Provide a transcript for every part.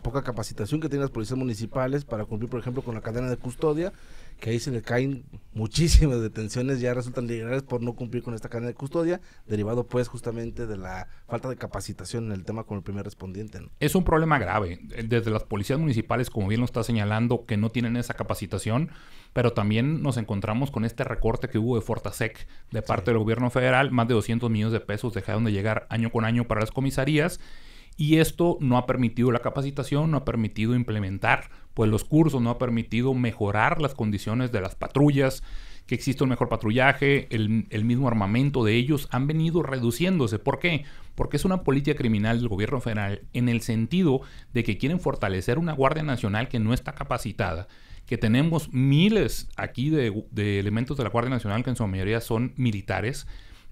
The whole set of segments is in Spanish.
poca capacitación que tienen las policías municipales para cumplir, por ejemplo, con la cadena de custodia, que ahí se le caen muchísimas detenciones, ya resultan legales por no cumplir con esta cadena de custodia, derivado pues justamente de la falta de capacitación en el tema con el primer respondiente. Es un problema grave, eh, desde las policías municipales, como bien lo está señalando, que no tienen esa capacitación, pero también nos encontramos con este recorte que hubo de Fortasec de parte del gobierno federal, más de 200 millones de pesos dejaron de llegar año con año para las comisarías. Y esto no ha permitido la capacitación, no ha permitido implementar pues, los cursos, no ha permitido mejorar las condiciones de las patrullas, que existe un mejor patrullaje, el, mismo armamento de ellos han venido reduciéndose. ¿Por qué? Porque es una política criminal del gobierno federal en el sentido de que quieren fortalecer una Guardia Nacional que no está capacitada, que tenemos miles aquí de elementos de la Guardia Nacional que en su mayoría son militares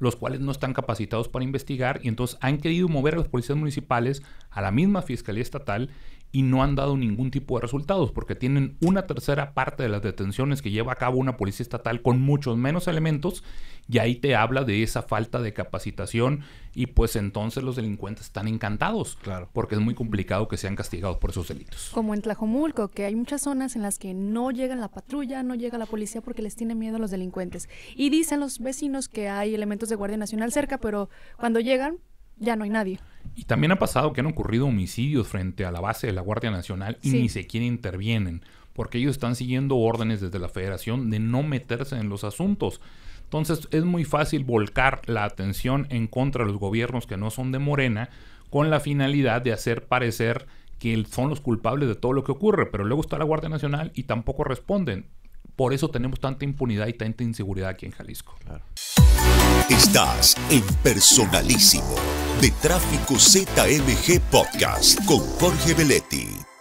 los cuales no están capacitados para investigar y entonces han querido mover a los policías municipales a la misma Fiscalía Estatal y no han dado ningún tipo de resultados porque tienen una tercera parte de las detenciones que lleva a cabo una policía estatal con muchos menos elementos y ahí te habla de esa falta de capacitación y pues entonces los delincuentes están encantados claro. porque es muy complicado que sean castigados por esos delitos. Como en Tlajomulco, que hay muchas zonas en las que no llega la patrulla, no llega la policía porque les tiene miedo a los delincuentes. Y dicen los vecinos que hay elementos de Guardia Nacional cerca, pero cuando llegan ya no hay nadie. Y también ha pasado que han ocurrido homicidios frente a la base de la Guardia Nacional y ni ni siquiera intervienen, porque ellos están siguiendo órdenes desde la federación de no meterse en los asuntos. Entonces es muy fácil volcar la atención en contra de los gobiernos que no son de Morena con la finalidad de hacer parecer que son los culpables de todo lo que ocurre, pero luego está la Guardia Nacional y tampoco responden. Por eso tenemos tanta impunidad y tanta inseguridad aquí en Jalisco. Estás en Personalísimo de Tráfico ZMG Podcast con Jorge Beletti.